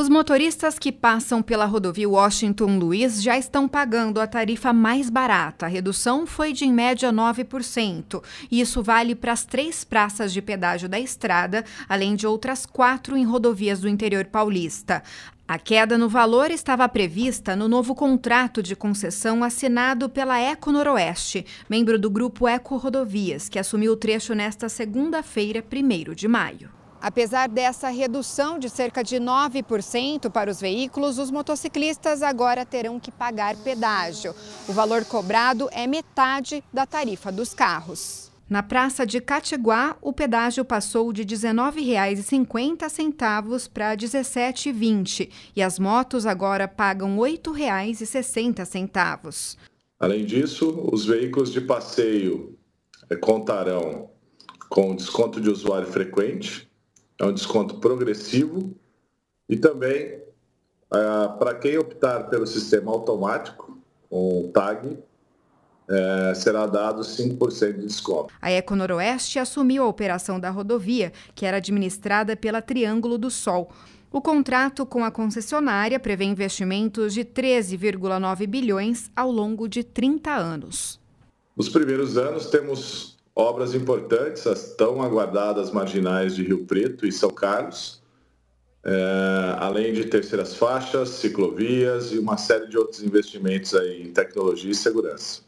Os motoristas que passam pela rodovia Washington Luiz já estão pagando a tarifa mais barata. A redução foi de, em média, 9%. E isso vale para as três praças de pedágio da estrada, além de outras quatro em rodovias do interior paulista. A queda no valor estava prevista no novo contrato de concessão assinado pela Eco Noroeste, membro do grupo Eco Rodovias, que assumiu o trecho nesta segunda-feira, 1 de maio. Apesar dessa redução de cerca de 9% para os veículos, os motociclistas agora terão que pagar pedágio. O valor cobrado é metade da tarifa dos carros. Na praça de Catiguá, o pedágio passou de R$ 19,50 para R$ 17,20 e as motos agora pagam R$ 8,60. Além disso, os veículos de passeio eh, contarão com desconto de usuário frequente, é um desconto progressivo e também é, para quem optar pelo sistema automático, com o TAG, é, será dado 5% de desconto. A Eco Noroeste assumiu a operação da rodovia, que era administrada pela Triângulo do Sol. O contrato com a concessionária prevê investimentos de 13,9 bilhões ao longo de 30 anos. Nos primeiros anos, temos Obras importantes as tão aguardadas marginais de Rio Preto e São Carlos, é, além de terceiras faixas, ciclovias e uma série de outros investimentos aí em tecnologia e segurança.